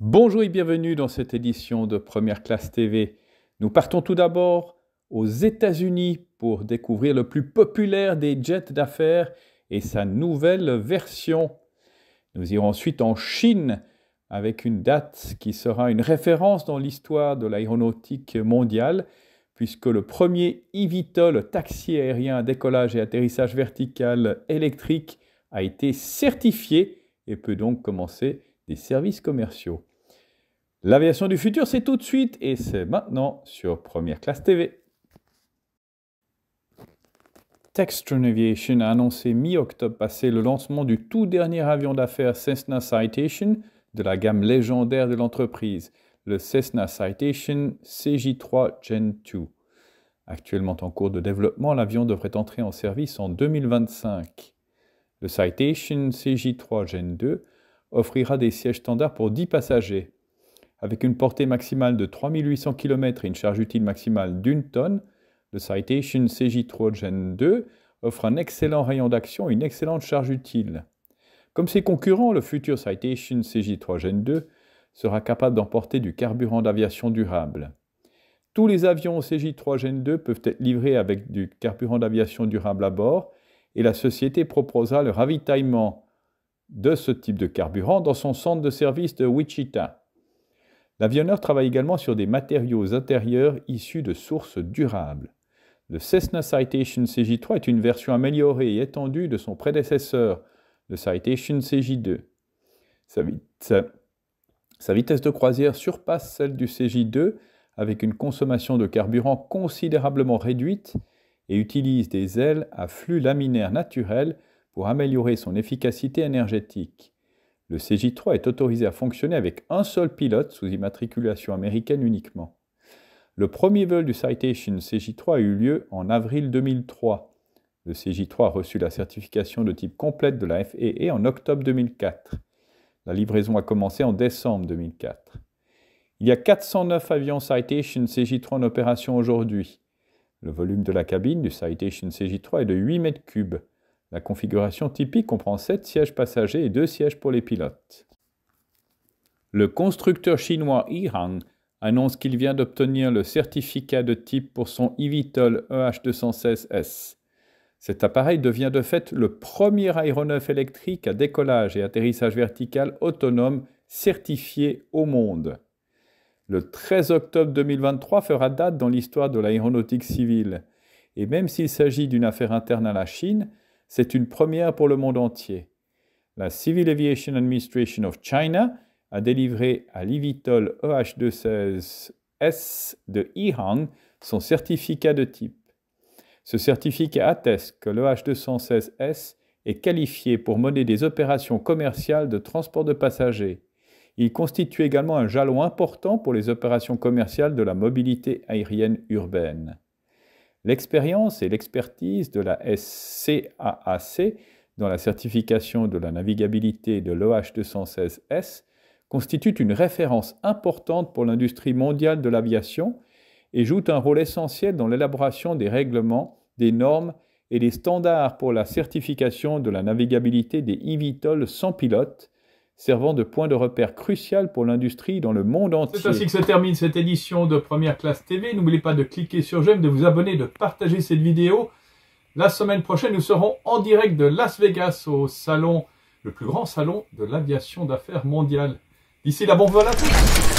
Bonjour et bienvenue dans cette édition de Première Classe TV. Nous partons tout d'abord aux États-Unis pour découvrir le plus populaire des jets d'affaires et sa nouvelle version. Nous irons ensuite en Chine avec une date qui sera une référence dans l'histoire de l'aéronautique mondiale puisque le premier eVTOL, taxi aérien à décollage et atterrissage vertical électrique, a été certifié et peut donc commencer des services commerciaux. L'aviation du futur, c'est tout de suite et c'est maintenant sur Première Classe TV. Textron Aviation a annoncé mi-octobre passé le lancement du tout dernier avion d'affaires Cessna Citation de la gamme légendaire de l'entreprise, le Cessna Citation CJ3 Gen 2. Actuellement en cours de développement, l'avion devrait entrer en service en 2025. Le Citation CJ3 Gen 2 offrira des sièges standards pour 10 passagers, avec une portée maximale de 3800 km et une charge utile maximale d'une tonne, le Citation CJ3 Gen 2 offre un excellent rayon d'action et une excellente charge utile. Comme ses concurrents, le futur Citation CJ3 Gen 2 sera capable d'emporter du carburant d'aviation durable. Tous les avions CJ3 Gen 2 peuvent être livrés avec du carburant d'aviation durable à bord et la société proposera le ravitaillement de ce type de carburant dans son centre de service de Wichita. L'avionneur travaille également sur des matériaux intérieurs issus de sources durables. Le Cessna Citation CJ3 est une version améliorée et étendue de son prédécesseur, le Citation CJ2. Sa, sa vitesse de croisière surpasse celle du CJ2 avec une consommation de carburant considérablement réduite et utilise des ailes à flux laminaire naturel pour améliorer son efficacité énergétique le CJ3 est autorisé à fonctionner avec un seul pilote sous immatriculation américaine uniquement. Le premier vol du Citation CJ3 a eu lieu en avril 2003. Le CJ3 a reçu la certification de type complète de la FAA en octobre 2004. La livraison a commencé en décembre 2004. Il y a 409 avions Citation CJ3 en opération aujourd'hui. Le volume de la cabine du Citation CJ3 est de 8 mètres cubes. La configuration typique comprend 7 sièges passagers et 2 sièges pour les pilotes. Le constructeur chinois Iran annonce qu'il vient d'obtenir le certificat de type pour son eVTOL EH216S. Cet appareil devient de fait le premier aéronef électrique à décollage et atterrissage vertical autonome certifié au monde. Le 13 octobre 2023 fera date dans l'histoire de l'aéronautique civile. Et même s'il s'agit d'une affaire interne à la Chine, c'est une première pour le monde entier. La Civil Aviation Administration of China a délivré à l'Ivitol EH216S de Yihang son certificat de type. Ce certificat atteste que l'EH216S e est qualifié pour mener des opérations commerciales de transport de passagers. Il constitue également un jalon important pour les opérations commerciales de la mobilité aérienne urbaine. L'expérience et l'expertise de la SCAAC dans la certification de la navigabilité de l'OH216S constituent une référence importante pour l'industrie mondiale de l'aviation et jouent un rôle essentiel dans l'élaboration des règlements, des normes et des standards pour la certification de la navigabilité des eVTOL sans pilote servant de point de repère crucial pour l'industrie dans le monde entier. C'est ainsi que se termine cette édition de Première Classe TV. N'oubliez pas de cliquer sur j'aime, de vous abonner, de partager cette vidéo. La semaine prochaine, nous serons en direct de Las Vegas au salon, le plus grand salon de l'aviation d'affaires mondiale. D'ici là, bon vol à tous